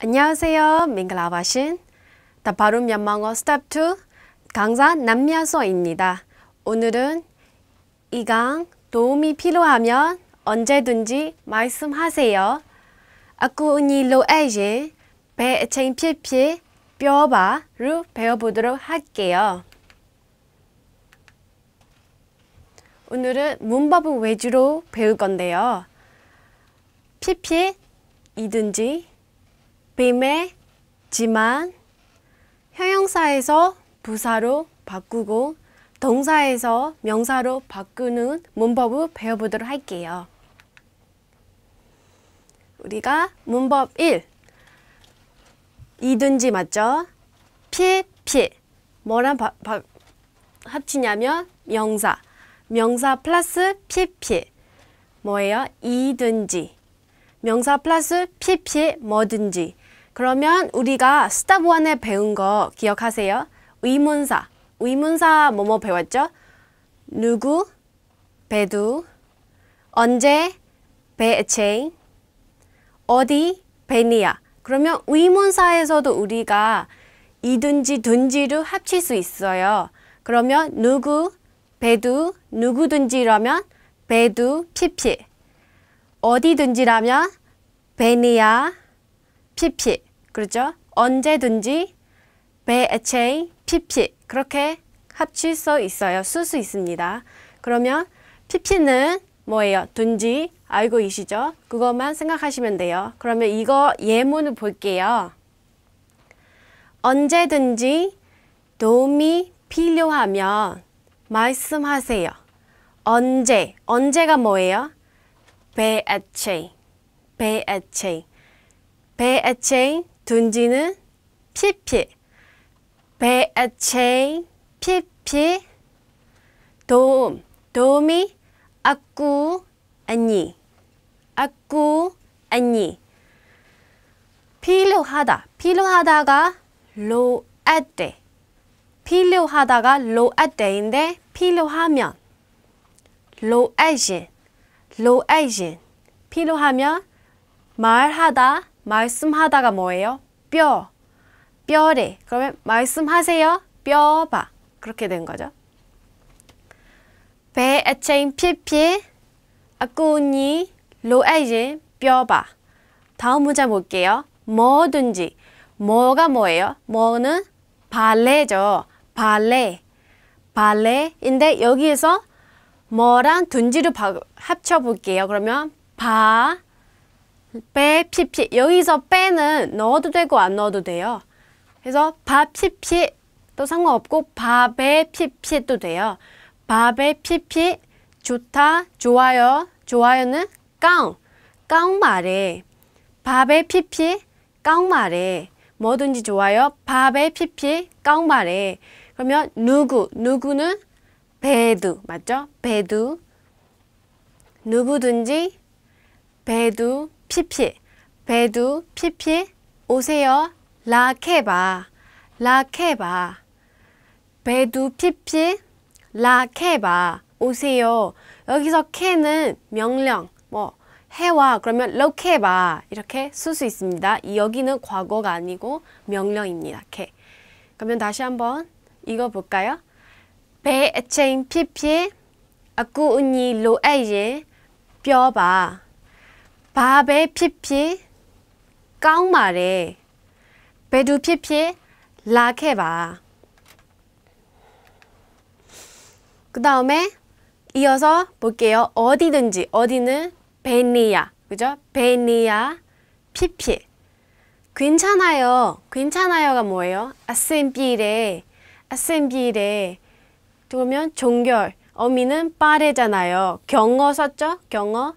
안녕하세요. 민글라바신 다바룸 연망어 스텝 2 강사 남미아서입니다. 오늘은 이강 도움이 필요하면 언제든지 말씀하세요. 아쿠니 로에지 배에칭 필 뼈바를 배워보도록 할게요. 오늘은 문법을 위주로 배울 건데요. PP 이든지 빔에지만 형용사에서 부사로 바꾸고 동사에서 명사로 바꾸는 문법을 배워보도록 할게요. 우리가 문법 1, 이든지 맞죠? 필필 뭐랑 바, 바, 합치냐면 명사 명사 플러스 필필 뭐예요? 이든지 명사 플러스 필필 뭐든지 그러면 우리가 스타브 원에 배운 거 기억하세요? 의문사. 의문사 뭐뭐 배웠죠? 누구, 배두, 언제, 배체인, 어디, 베니아. 그러면 의문사에서도 우리가 이든지 든지를 합칠 수 있어요. 그러면 누구, 배두, 누구든지라면 배두, 피피. 어디든지라면 베니아, 피피. 그렇죠? 언제든지 BHA, PP 그렇게 합칠 수 있어요. 쓸 수 있습니다. 그러면 PP는 뭐예요? 둔지 알고 계시죠? 그것만 생각하시면 돼요. 그러면 이거 예문을 볼게요. 언제든지 도움이 필요하면 말씀하세요. 언제, 언제가 뭐예요? BHA, BHA, BHA 둔지는 피피 배에체인 피피 도움 도움이 아꾸 아니 아꾸 아니 필요하다 필요하다가 로에떼 필요하다가 로에떼인데 필요하면 로에진로에진 필요하면 말하다 말씀하다가 뭐예요? 뼈, 뼈래. 그러면 말씀하세요. 뼈봐. 그렇게 된 거죠. 배에 체인 필필, 아꾸니 로에 이제 뼈봐. 다음 문자 볼게요. 뭐든지. 뭐가 뭐예요? 뭐는 발레죠. 발레. 발레인데 여기에서 뭐랑 둔지를 합쳐 볼게요. 그러면 바, 배 피피 여기서 배는 넣어도 되고 안 넣어도 돼요. 그래서 밥, 피피 또 상관없고 밥에 피피도 돼요. 밥에 피피 좋다, 좋아요, 좋아요는 깡, 깡 말해. 밥에 피피, 깡 말해. 뭐든지 좋아요. 밥에 피피, 깡 말해. 그러면 누구, 누구는 배두, 맞죠? 배두. 누구든지 배두. 피피 배두 피피 오세요 라케바 라케바 배두 피피 라케바 오세요 여기서 케는 명령 뭐 해와 그러면 라케바 이렇게 쓸 수 있습니다 여기는 과거가 아니고 명령입니다 케 그러면 다시 한번 읽어볼까요 배에체인 피피 아쿠 언니 로에이 뼈바 밥ာပဲဖြစ်ဖြစ်ကေ그 다음에 이어서 볼게요. 어디든지 어디는 베니야 그죠? 베니야 피피 괜찮아요. 괜찮아요가 뭐예요? 아셈비레 아셈비레 그러면 종결 어미는 빠레잖아요. 경어 썼죠? 경어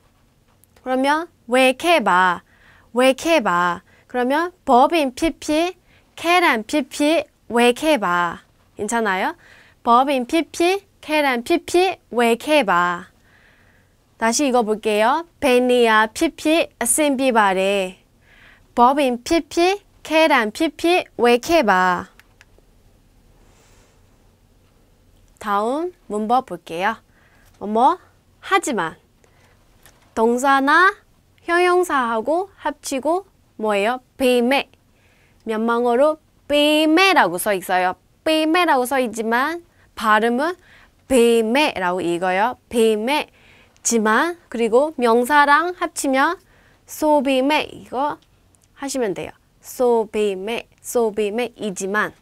그러면 왜케바왜케바 그러면 법인 PP, 캐란 PP, 외케바. 괜찮아요? 법인 PP, 캐란 PP, 외케바. 다시 읽어볼게요. 베니아 PP, 셈비바레. 법인 PP, 캐란 PP, 외케바. 다음 문법 볼게요. 뭐 하지만 동사나 형용사하고 합치고 뭐예요? 비매. 면망어로 비매라고 써 있어요. 비매라고 써 있지만 발음은 비매라고 읽어요. 비매. 지만 그리고 명사랑 합치면 소비매 이거 하시면 돼요. 소비매, 소비매이지만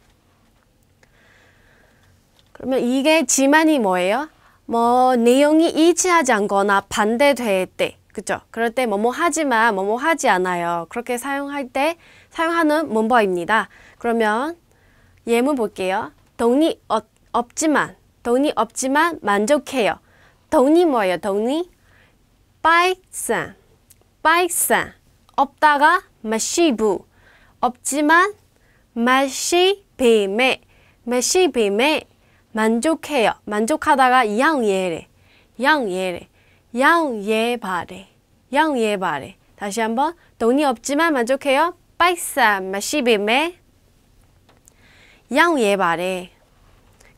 그러면 이게 지만이 뭐예요? 뭐 내용이 일치하지 않거나 반대될 때 그죠? 그럴 때 뭐 뭐 하지만 뭐뭐 하지 않아요. 그렇게 사용할 때 사용하는 문법입니다. 그러면 예문 볼게요. 돈이 어, 없지만 돈이 없지만 만족해요. 돈이 뭐예요? 돈이 빠이산 빠이산 없다가 마시부 없지만 마시비메 마시비메 만족해요. 만족하다가 양예래. 양예래. 양예바래. 양예바래. 다시 한번 돈이 없지만 만족해요. 빠이싸 마시비메. 양예바래.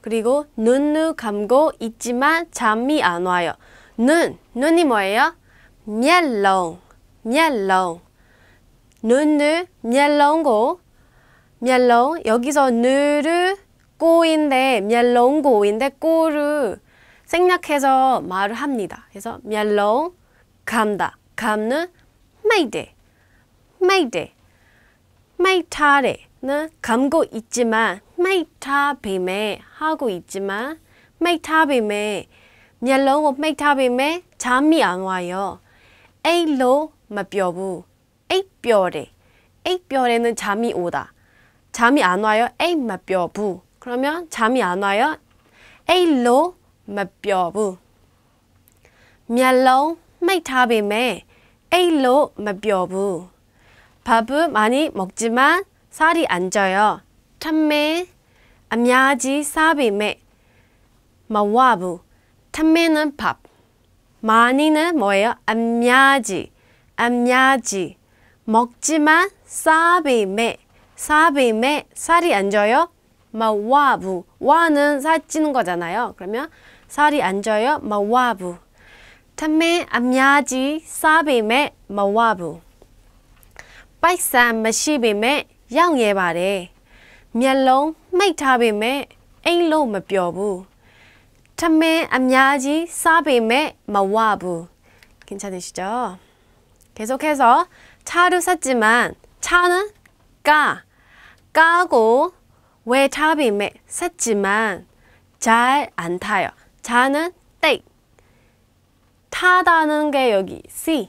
그리고 눈을 감고 있지만 잠이 안 와요. 눈, 눈이 뭐예요? 멜롱, 멜롱. 눈을 멜롱고 멜롱 여기서 느를 꼬인데 멜롱 고인데 꼬를 생략해서 말을 합니다. 그래서 멜롱 감다 감는 메이데 메이데 메이타레는 감고 있지만 메이타빔에 하고 있지만 메이타빔에 멜롱 메이타빔에 잠이 안 와요. 에이로 마뼈부 에이뼈레 에이뼈레는 잠이 오다. 잠이 안 와요. 에이 마뼈부 그러면 잠이 안 와요? 에일로 마뼈부 면롱 메타비메 에일로 마뼈부 밥을 많이 먹지만 살이 안 쪄요. 참매 아미지 사비메 마와부 참매는 밥 많이는 뭐예요? 암야지, 암야지. 먹지만 싸비매, 싸비매 살이 안 져요? 마와부 와는 살찌는 거잖아요. 그러면 살이 안 쪄요. 마와부 탐메 암야지 싸비메 마와부 빨이 마시비메 양예바레 면롱 마이타비메 에일로 마뼈부 탐메 암야지 싸비메 마와부 괜찮으시죠? 계속해서 차를 샀지만 차는 까 까고 왜 차빔에 샜지만 잘 안 타요. 자는 떼. 타다는 게 여기 C.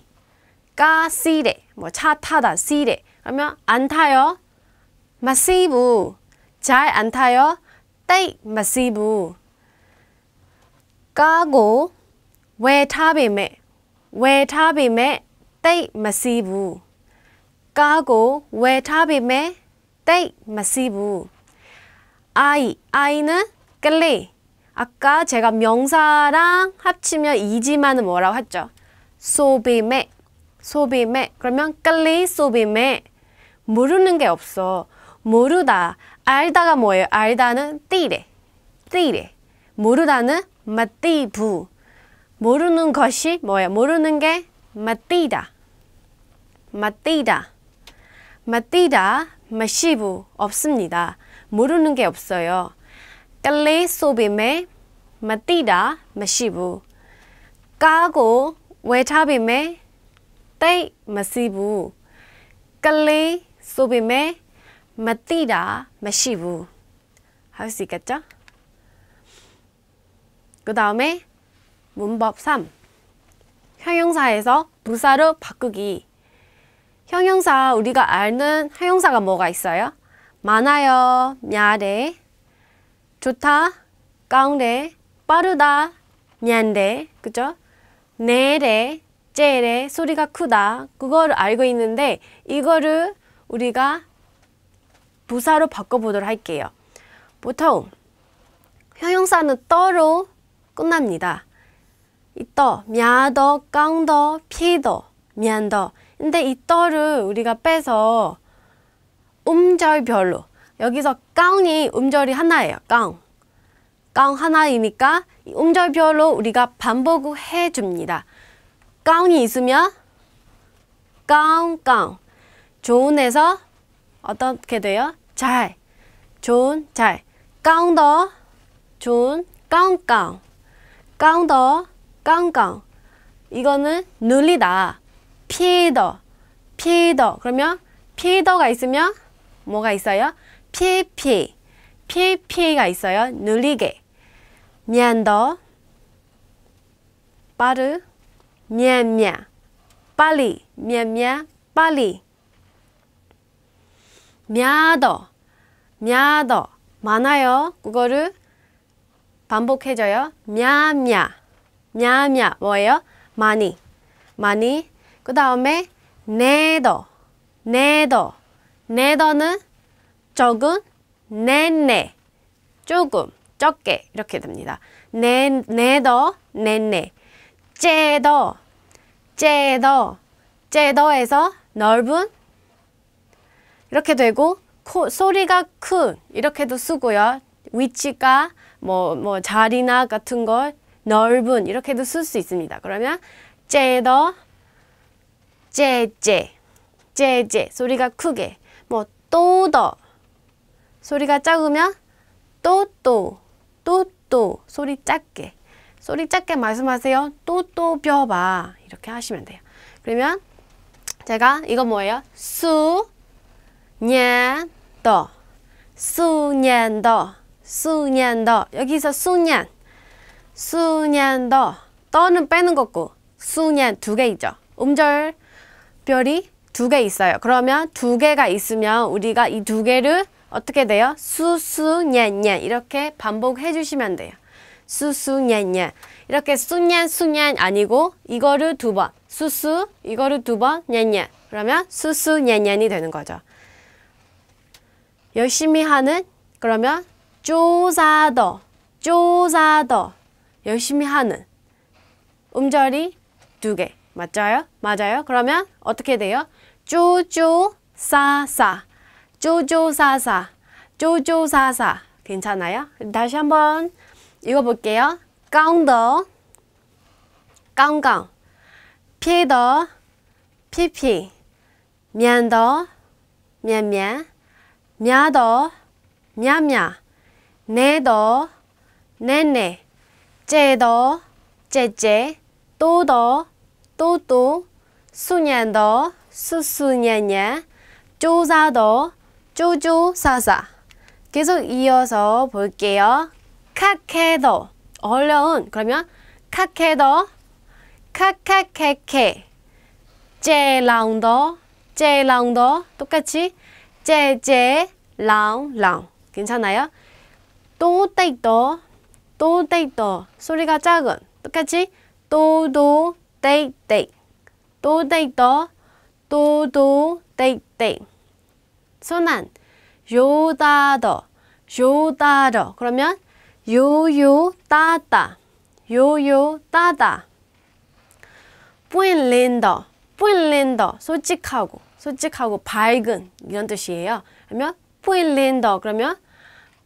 가 C래. 뭐 차 타다 C래. 그러면 안 타요. 마시브. 잘 안 타요. 떼 마시브. 까고 왜 차빔에 왜 차빔에 떼 마시브. 까고 왜 차빔에 떼 마시브. 아이, 아이는 끌리. 아까 제가 명사랑 합치면 이지만은 뭐라고 했죠? 소비메, 소비메. 그러면 끌리 소비메. 모르는 게 없어. 모르다. 알다가 뭐예요? 알다는 띠레, 띠레. 모르다는 마띠부. 모르는 것이 뭐예요? 모르는 게 마띠다, 마띠다, 마띠다, 마시부 없습니다. 모르는 게 없어요. 깔레 쏘빔에 마띠다 마시부 까고 외차빔에 떼 마시부 깔레 쏘빔에 마띠다 마시부 할 수 있겠죠? 그 다음에 문법 3 형용사에서 부사로 바꾸기 형용사 우리가 아는 형용사가 뭐가 있어요? 많아요. 야래. 좋다. 가운데. 빠르다. 냔데. 그죠? 내래. 째래. 소리가 크다. 그거를 알고 있는데 이거를 우리가 부사로 바꿔보도록 할게요. 보통 형용사는 떠로 끝납니다. 이 떠, 미야 더, 깡 더, 피 더, 미안 더. 근데 이 떠를 우리가 빼서 음절별로 여기서 깡이 음절이 하나예요. 깡. 깡 하나이니까 음절별로 우리가 반복해 줍니다. 깡이 있으면 깡깡 좋은에서 어떻게 돼요? 잘 좋은 잘 깡더 좋은 깡깡 깡더 깡깡 이거는 눌리다 피더 피더 그러면 피더가 있으면 뭐가 있어요? PP, PP가 있어요. 느리게, 면더 빠르, 면면 빨리, 면면 빨리, 면더 면더 많아요. 그거를 반복해줘요. 면면 면면 뭐예요? 많이, 많이. 그 다음에 내더, 네 내더. 네 네더는 적은 네네 조금 적게 이렇게 됩니다. 네, 네더 네네 째더 째더 째더에서 넓은 이렇게 되고 코, 소리가 큰 이렇게도 쓰고요. 위치가 뭐, 뭐 자리나 같은 걸 넓은 이렇게도 쓸 수 있습니다. 그러면 째더 째 째 째째 소리가 크게 또더 소리가 작으면 또또 또또 소리 작게 소리 작게 말씀하세요. 또또 벼봐 이렇게 하시면 돼요. 그러면 제가 이거 뭐예요? 수년더 수년더 수년더 여기서 수년 수년더 떠는 빼는 거고 수년 두 개이죠. 음절 별이 두개 있어요. 그러면 두 개가 있으면 우리가 이 두 개를 어떻게 돼요? 수수냔냔 이렇게 반복해 주시면 돼요. 수수냔냔 이렇게 수냔 수냔 아니고 이거를 두번 수수 이거를 두번 냔냔 그러면 수수냔냔이 되는 거죠. 열심히 하는 그러면 쪼사더 쪼사더 열심히 하는 음절이 두 개 맞아요? 맞아요? 그러면 어떻게 돼요? 쪼쪼싸싸 쪼쪼싸싸 쪼쪼싸싸 괜찮아요? 다시 한번 읽어볼게요. 깡더 깡깡 피더 피피 면더 면면 м 더 м 냐 내더 내내 째더 째째 또더 또또 수년더 수수냐냐, 조사도, 쪼조사사. 계속 이어서 볼게요. 카케도, 어려운, 그러면 카케도, 카카케케, 제랑도, 제랑도, 똑같이 제제랑랑. 괜찮아요? 또데도, 또데도, 소리가 작은, 똑같이 또도, 데이 데이. 또데도 또도 땡땡 소난 요다더 요다더 그러면 요요 따다 요요 따다 뿌인린더 뿌인린더 솔직하고 솔직하고 밝은 이런 뜻이에요 그러면 뿌린더 그러면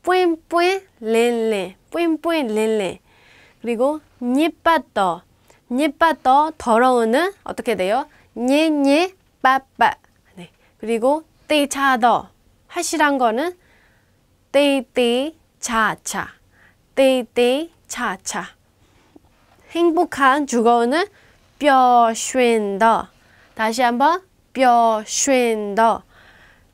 뿌인린린뿌인린린 그리고 니빠더 니빠더 더러운은 어떻게 돼요? 니니 빠빠. 네. 그리고 떼차더 하시란 거는 떼떼 차차. 떼떼 차차. 행복한 주거는 뼈쉰더. 다시 한번 뼈쉰더.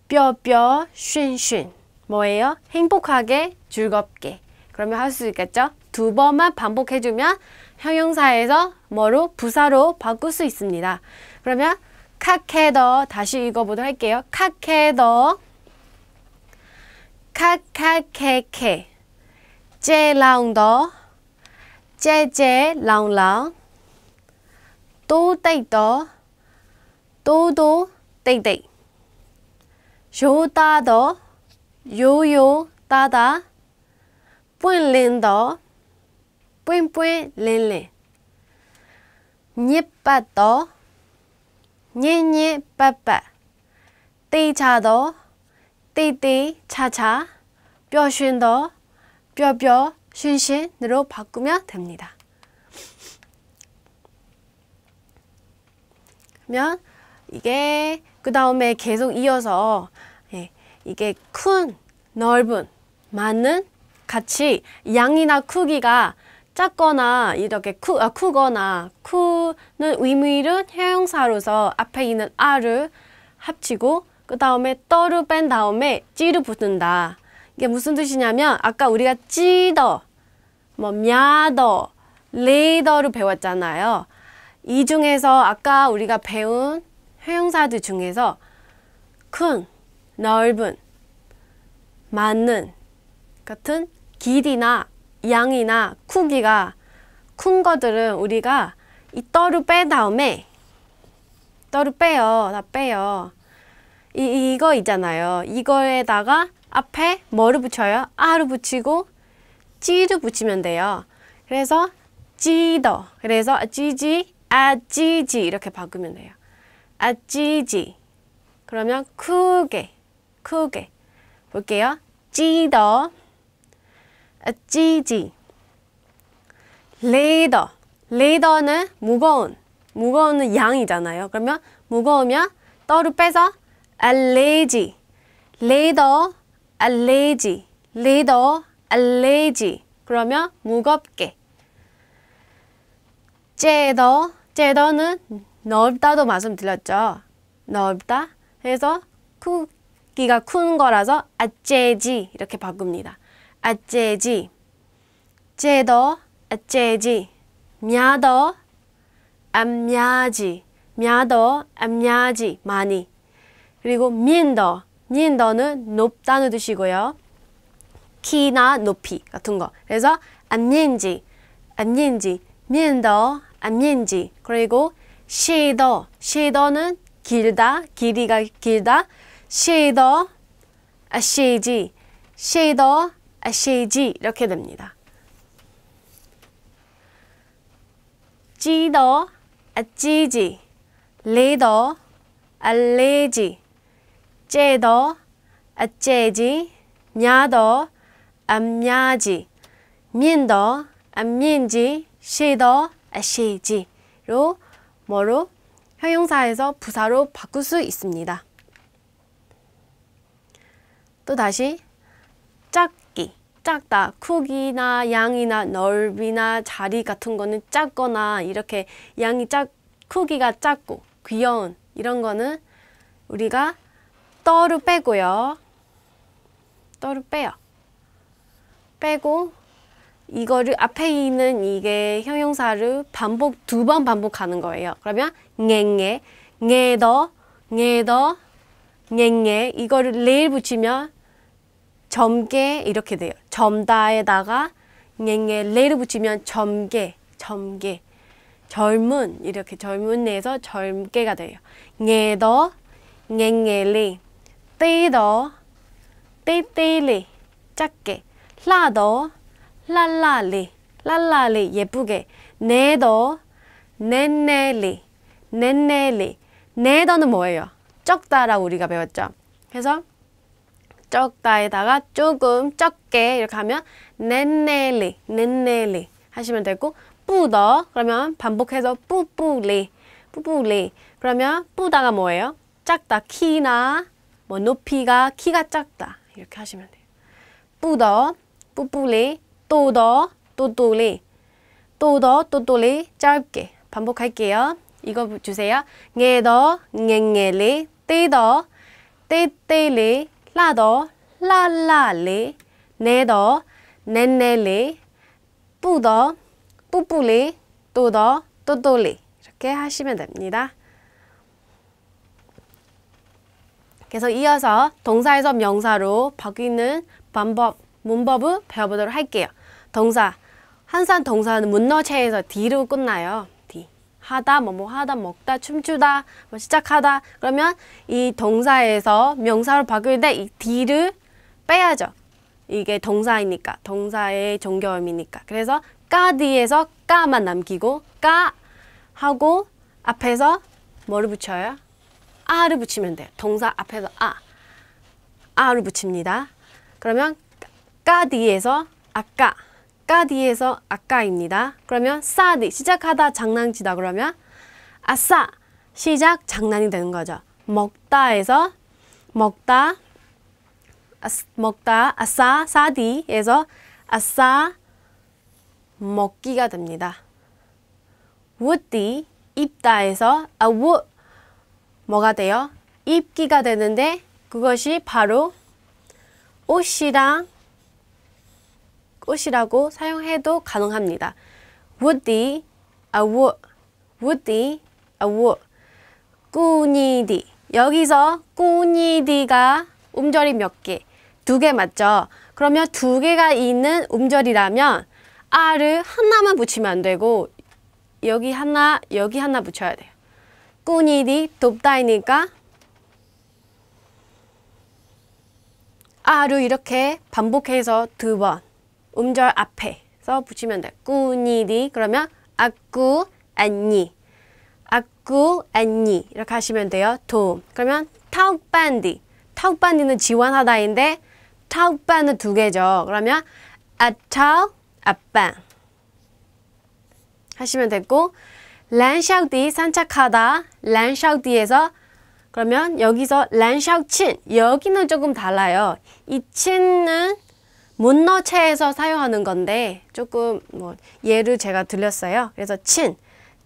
뼈뼈 쉰쉰. 뭐예요? 행복하게 즐겁게. 그러면 할 수 있겠죠? 두 번만 반복해주면 형용사에서 뭐로 부사로 바꿀 수 있습니다. 그러면 카케더 다시 읽어보도록 할게요. 카케더 카카케케 제라더 제제 라랑 또데이더 또도 데이데이 요다더 요요 따다 뿌린더 뿌인뿌인 릴리 니빠더 니니 빠빠 띠차도 띠띠 차차 뼈쉰더 뼈뼈 쉰쉰으로 바꾸면 됩니다. 그러면 이게 그 다음에 계속 이어서 예, 이게 큰 넓은 많은 같이 양이나 크기가 작거나 이렇게 쿠, 아, 크거나 크는 의미를 형용사로서 앞에 있는 아를 합치고 그 다음에 떠를 뺀 다음에 찌를 붙는다. 이게 무슨 뜻이냐면 아까 우리가 찌더, 뭐 мя더, 레이더를 배웠잖아요. 이 중에서 아까 우리가 배운 형용사들 중에서 큰, 넓은, 많은 같은 길이나 양이나 쿠기가 큰것들은 우리가 이 떠를 빼 다음에 떠를 빼요. 다 빼요. 이, 이거 있잖아요. 이거에다가 앞에 뭐를 붙여요? 아를 붙이고 찌를 붙이면 돼요. 그래서 찌더. 그래서 찌지, 아찌지 이렇게 바꾸면 돼요. 아찌지. 그러면 크게, 크게. 볼게요. 찌더. 아, 찌지 레이더 레이더는 무거운 무거운은 양이잖아요 그러면 무거우면 떠를 빼서 알레지 레이더 알레지 레이더 알레지 그러면 무겁게 제더 제더는 넓다도 말씀드렸죠 넓다 해서 크기가 큰 거라서 아재지 이렇게 바꿉니다 아째지 제더 아재지 냐더 암냐지 냐더 암냐지 많이 그리고 민더 민더는 높다는 뜻이고요 키나 높이 같은 거 그래서 암닌지 암닌지 민더 암닌지 그리고 시더 시더는 길다 길이가 길다 시더 아시지 시더 아시에지 이렇게 됩니다. 찌더 아찌지 레더 알레지 째더 아째지 냐더 암냐지 면더 암면지 쉐더 아쉐지로 뭐로 형용사에서 부사로 바꿀 수 있습니다. 또 다시 짝 작다. 크기나 양이나 넓이나 자리 같은 거는 작거나 이렇게 양이 작, 크기가 작고 귀여운 이런 거는 우리가 떠를 빼고요. 떠를 빼요. 빼고 이거를 앞에 있는 이게 형용사를 반복 두 번 반복하는 거예요. 그러면 녜녜, 녜더, 녜더, 녜녜 이거를 레일 붙이면 점게 이렇게 돼요. 점다에다가 녜녜 레를 붙이면 점게, 점게. 젊은 이렇게 젊은에서 젊게가 돼요. 녜더 녜녜레 떼더 떼떼레 작게 라더 랄라레 랄라레 예쁘게 네더 네네레 네네레 네더는 뭐예요? 적다라고 우리가 배웠죠. 그래서 적다에다가 조금 적게 이렇게 하면 넨넬리 넨넬리 하시면 되고 뿌더 그러면 반복해서 뿌뿌리 뿌뿌리 그러면 뿌다가 뭐예요? 작다 키나 뭐 높이가 키가 작다 이렇게 하시면 돼요. 뿌더 뿌뿌리 또더 또또리 또더 또또리 짧게 반복할게요. 이거 주세요. 녜더 녜녜리 띠더 띠띠리 라더 do 리 네더 a l 리뿌더 뿌뿌 리또더 또또 리 이렇게 하시면 됩니다. 그래서 이어서 동사에서 명사로 바뀌는 방법, 문법을 배워보도록 할게요. 동사, 항상 동사는 문너체에서뒤로 끝나요. 하다 뭐뭐 뭐 하다 먹다 춤추다 뭐 시작하다 그러면 이 동사에서 명사로 바꿀때이 d를 빼야죠. 이게 동사이니까 동사의 종교음이니까 그래서 까 뒤에서 까만 남기고 까 하고 앞에서 뭐를 붙여요? 아를 붙이면 돼요. 동사 앞에서 아 아를 붙입니다. 그러면 까 뒤에서 아까 아까디에서 아까입니다. 그러면 사디 시작하다 장난치다 그러면 아싸 시작 장난이 되는 거죠. 먹다에서 먹다 아스, 먹다 아싸 사디에서 아싸 먹기가 됩니다. 우디 입다에서 아우 뭐가 돼요? 입기가 되는데 그것이 바로 옷이랑 꽃이라고 사용해도 가능합니다. woody, a wood, woody, a wood, 꾸니디. 여기서 꾸니디가 음절이 몇 개? 두 개 맞죠? 그러면 두 개가 있는 음절이라면 아를 하나만 붙이면 안 되고 여기 하나, 여기 하나 붙여야 돼요. 꾸니디 돕다이니까 아를 이렇게 반복해서 두 번. 음절 앞에서 붙이면 돼. 꾸니디 그러면 아꾸 안니 아꾸 안니 이렇게 하시면 돼요. 도움 그러면 타우반디 타우반디는 지원하다인데 타우반은 두 개죠. 그러면 아타우 아빤 하시면 됐고 란샤우디 산책하다 란샤우디에서 그러면 여기서 란샤우친 여기는 조금 달라요. 이 친은 문너체에서 사용하는 건데 조금 뭐 예를 제가 들렸어요. 그래서 친,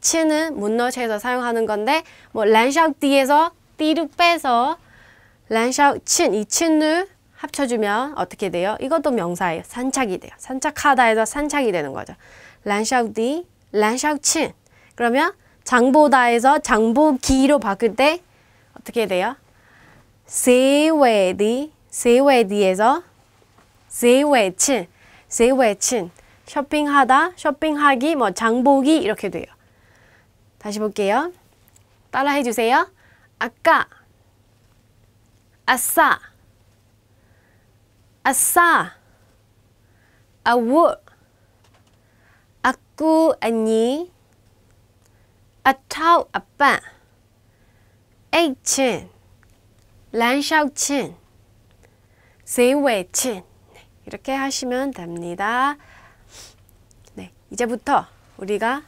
친은 문너체에서 사용하는 건데 뭐 란샹띠에서 띠를 빼서 란샹 친, 이 친을 합쳐주면 어떻게 돼요? 이것도 명사예요. 산착이 돼요. 산착하다에서 산착이 되는 거죠. 란샹띠, 란샹친. 그러면 장보다에서 장보기로 바꿀 때 어떻게 돼요? 세웨디, 세웨디에서 세웨친, 세웨친. 쇼핑하다, 쇼핑하기, 뭐 장보기 이렇게 돼요. 다시 볼게요. 따라해 주세요. 아까, 아싸, 아싸, 아우, 아꾸 아니, 아차우 아빠, 에이친, 란샤오친, 세웨친. 이렇게 하시면 됩니다. 네, 이제부터 우리가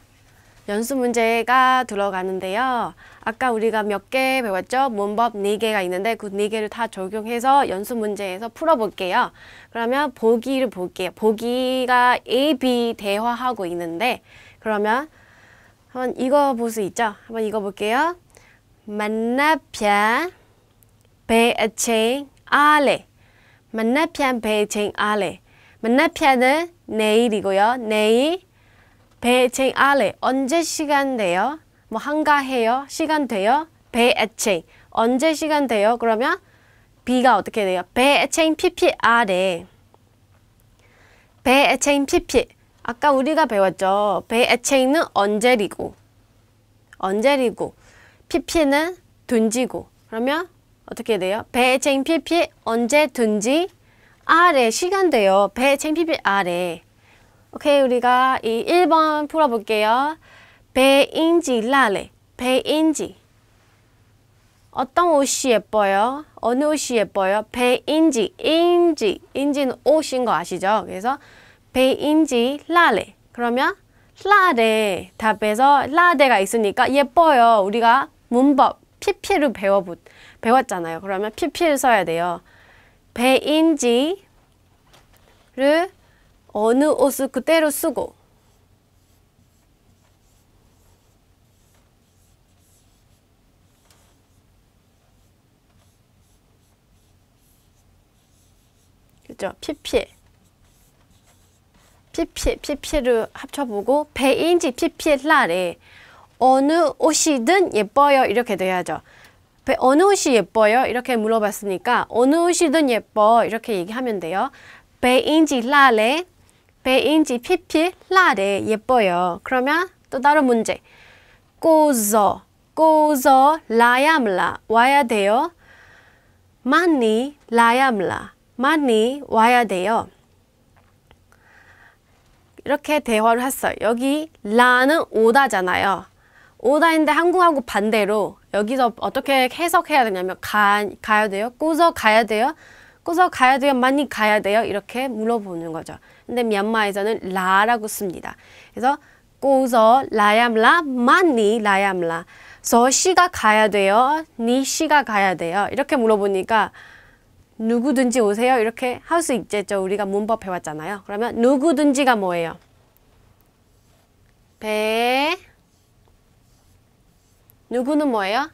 연수 문제가 들어가는데요. 아까 우리가 몇 개 배웠죠? 문법 4개가 있는데 그 4개를 다 적용해서 연수 문제에서 풀어볼게요. 그러면 보기를 볼게요. 보기가 A, B 대화하고 있는데 그러면 한번 이거 볼 수 있죠? 한번 이거 볼게요. 만나편 배아칭 아래 만나피안 베이쟁 아래 만나피은 내일이고요. 내일 베쟁 아래 언제 시간 돼요? 뭐 한가해요? 시간 돼요? 베쟁 언제 시간 돼요? 그러면 B가 어떻게 돼요? 베쟁 PP 아래 베쟁 PP 아까 우리가 배웠죠. 베쟁은 언제리고 언제리고 PP는 던지고 그러면 어떻게 돼요? 배쟁피피 언제든지 아래 시간돼요. 배쟁피피 아래. 오케이 우리가 이 1번 풀어볼게요. 배인지 라래 배인지 어떤 옷이 예뻐요? 어느 옷이 예뻐요? 배인지 인지 인지는 옷인 거 아시죠? 그래서 배인지 라래 그러면 라래 답에서 라데가 있으니까 예뻐요. 우리가 문법 PP를 배워 배웠잖아요. 그러면 PP를 써야 돼요. 배인지를 어느 옷을 그대로 쓰고 그죠? PP PP, PP를 합쳐보고 배인지 PP 라래 어느 옷이든 예뻐요 이렇게 돼야죠. 어느 옷이 예뻐요? 이렇게 물어봤으니까 어느 옷이든 예뻐 이렇게 얘기하면 돼요. 배인지 라레, 배인지 피피 라레 예뻐요. 그러면 또 다른 문제. 꼬저, 꼬저 라야물라 와야 돼요. 많이 라야물라 많이 와야 돼요. 이렇게 대화를 했어요. 여기 라는 오다잖아요. 오다인데 한국하고 반대로 여기서 어떻게 해석해야 되냐면 가, 가야 돼요? 꾸서 가야 돼요? 꾸서 가야 돼요? 많이 가야 돼요? 이렇게 물어보는 거죠. 근데 미얀마에서는 라라고 씁니다. 그래서 꾸서 라얌라 많이 라얌라 서씨가 가야 돼요? 니씨가 가야 돼요? 이렇게 물어보니까 누구든지 오세요? 이렇게 할 수 있겠죠. 우리가 문법 해왔잖아요 그러면 누구든지가 뭐예요? 배... 누구는 뭐예요?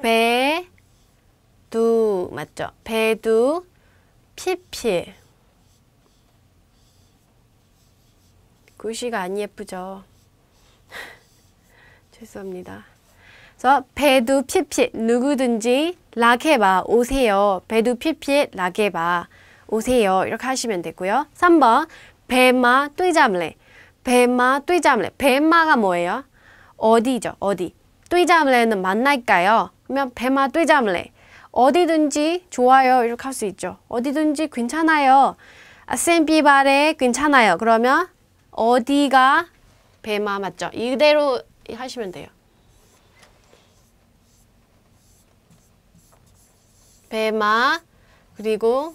배두 맞죠? 배두 피필 글씨가 안 예쁘죠? 죄송합니다. 그래서 배두 피필 누구든지 라게바 오세요. 배두 피필 라게바 오세요. 이렇게 하시면 되고요. 3번 배마 뛰자물레 배마 뛰자물레 배마가 뭐예요? 어디죠? 어디? 뛰자물레는 만날까요? 그러면 배마 뛰자물레 어디든지 좋아요 이렇게 할 수 있죠. 어디든지 괜찮아요. 아센비발에 괜찮아요. 그러면 어디가 배마 맞죠? 이대로 하시면 돼요. 배마 그리고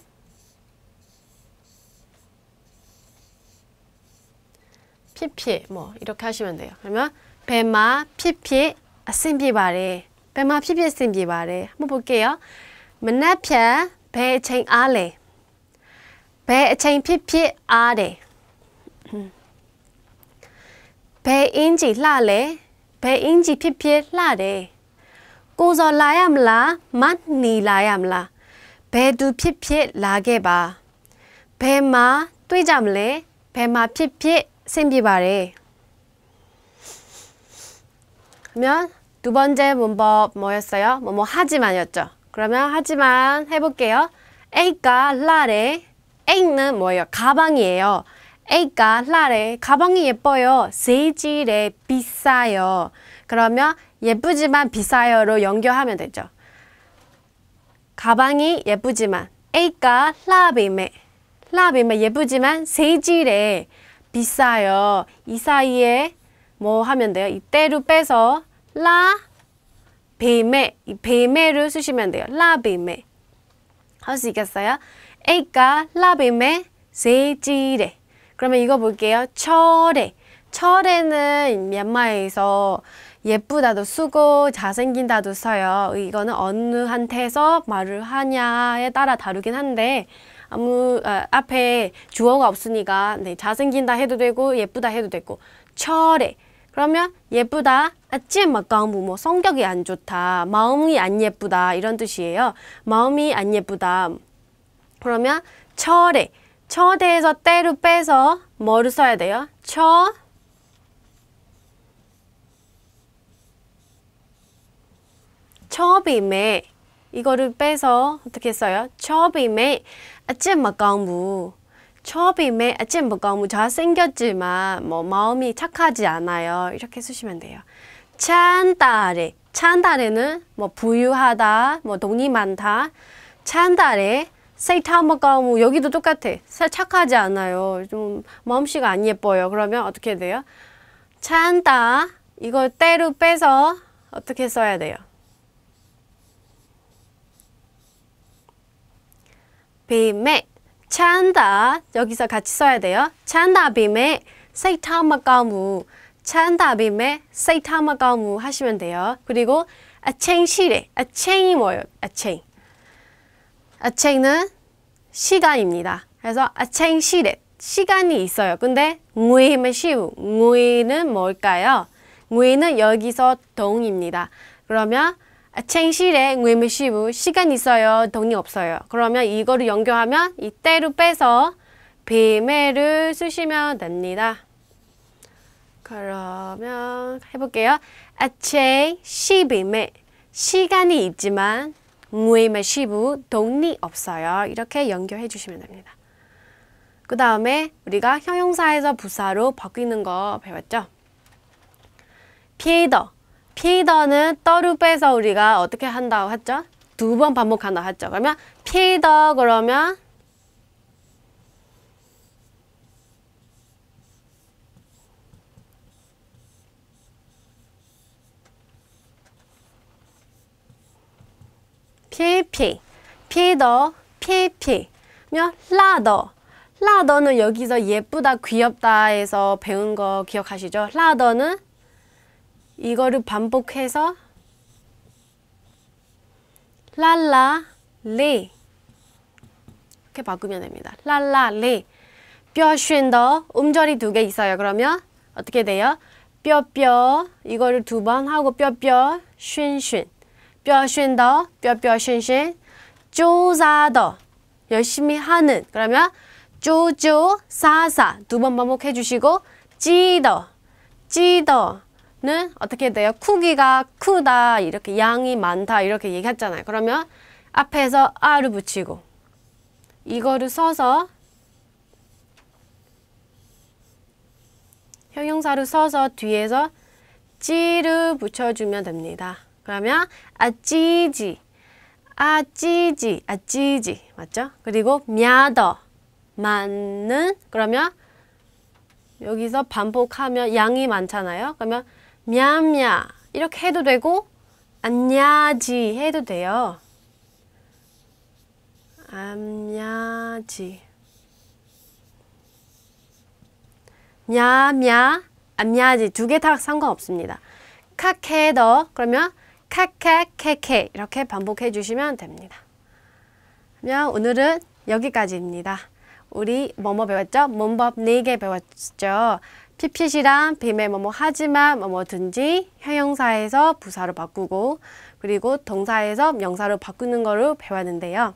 피피 뭐 이렇게 하시면 돼요. 그러면 배마 피피 အဆင်ပြေပါတယ်ဘယ်မှာဖြစ်ဖြစ်အဆင်ပြေပါတယ်မဟုတ်ဘူးကဲရောမနှက်ဖြန်ဘယ်အချိန်အားလဲဘယ်အချိန်ဖြစ်ဖြစ်အားတယ်ဘယ်အင်ဂျီလှလဲဘယ်အင်ဂျီဖြစ်ဖြစ်လှတယ်ကိုစော်လာရမလားမနီလာရမလားဘယ်သူဖြစ်ဖြစ်လာခဲ့ပါဘယ်မှာတွေ့ကြမလဲဘယ်မှာဖြစ်ဖြစ်အဆင်ပြေပါတယ်ခင်ဗျာ두 번째 문법 뭐였어요? 뭐뭐 뭐 하지만이었죠. 그러면 하지만 해볼게요. 에이까 라레 에이는 뭐예요? 가방이에요. 에이까 라레 가방이 예뻐요. 세질에 비싸요. 그러면 예쁘지만 비싸요로 연결하면 되죠. 가방이 예쁘지만 에이까 라비메 라비메 예쁘지만 세질에 비싸요. 이 사이에 뭐 하면 돼요? 이때로 빼서 라 베메 이 베메를 쓰시면 돼요. 라 베메 할 수 있겠어요? 에이까 라 베메 세지레 그러면 이거 볼게요. 철에 철에는 얀마에서 예쁘다도 쓰고 잘생긴다도 써요. 이거는 어느 한테서 말을 하냐에 따라 다르긴 한데 아무 아, 앞에 주어가 없으니까 네, 잘생긴다 해도 되고 예쁘다 해도 되고 철에 그러면 예쁘다, 아침엠마깡부뭐 성격이 안 좋다, 마음이 안 예쁘다 이런 뜻이에요. 마음이 안 예쁘다. 그러면 철에 철대에서 때를 빼서 뭐를 써야 돼요? 철 처빔에 이거를 빼서 어떻게 써요? 처빔에 아침엠마깡부 처음에 아침 보고 잘 생겼지만 뭐 마음이 착하지 않아요. 이렇게 쓰시면 돼요. 찬다레 찬다레는 뭐 부유하다, 뭐 돈이 많다. 찬다레 세타마가뭐 여기도 똑같아. 착하지 않아요. 좀 마음씨가 안 예뻐요. 그러면 어떻게 돼요? 찬다 이걸 때로 빼서 어떻게 써야 돼요? 비메 찬다 여기서 같이 써야 돼요. 찬다 빔에 세이타마 까무 찬다 빔에 세이타마 까무 하시면 돼요. 그리고 아챙 시래 아챙이 뭐예요? 아챙 아챙은 시간입니다. 그래서 아챙 시래 시간이 있어요. 근데 무이의 시우 무이는 뭘까요? 무이는 여기서 동입니다. 그러면 아, 챙실에 뇌미시부 시간 있어요. 돈이 없어요. 그러면 이거를 연결하면 이때로 빼서 비매를 쓰시면 됩니다. 그러면 해볼게요. 아체 시비매 시간이 있지만 무에매 시부 돈이 없어요. 이렇게 연결해 주시면 됩니다. 그 다음에 우리가 형용사에서 부사로 바뀌는 거 배웠죠? 피에더 피더는 떠루빼서 우리가 어떻게 한다고 했죠? 두 번 반복한다고 했죠. 그러면 피더 그러면 피피 피더, 피피 라더. 라더는 여기서 예쁘다, 귀엽다해서 배운 거 기억하시죠? 라더는 이거를 반복해서 랄라 레 이렇게 바꾸면 됩니다. 랄라 레 뼈쉰더 음절이 두 개 있어요. 그러면 어떻게 돼요? 뼈뼈 이거를 두 번 하고 뼈뼈 쉰쉰 뼈쉰더 뼈 뼈 쉰쉰 쪼사더 열심히 하는 그러면 쪼쪼 사사 두 번 반복해 주시고 찌더 찌더 는 어떻게 돼요? 크기가 크다 이렇게 양이 많다 이렇게 얘기했잖아요. 그러면 앞에서 r을 붙이고 이거를 써서 형용사를 써서 뒤에서 찌를 붙여주면 됩니다. 그러면 아찌지 아찌지 아찌지 맞죠? 그리고 미더 많은 그러면 여기서 반복하면 양이 많잖아요. 그러면 미야미야 이렇게 해도 되고 안냐지 해도 돼요. 암야지 냐냐 암야지 두 개 다 상관없습니다. 카케더 그러면 카카케케 이렇게 반복해 주시면 됩니다. 그러면 오늘은 여기까지입니다. 우리 뭐뭐 배웠죠? 문법 4개 배웠죠? 피핏이랑 빔에 뭐뭐 하지만 뭐뭐든지 형용사에서 부사로 바꾸고 그리고 동사에서 명사로 바꾸는 거를 배웠는데요.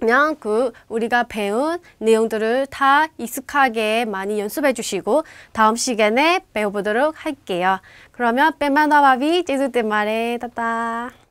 그냥 그 우리가 배운 내용들을 다 익숙하게 많이 연습해 주시고 다음 시간에 배워보도록 할게요. 그러면 빼만나바비 제주대 말에 따따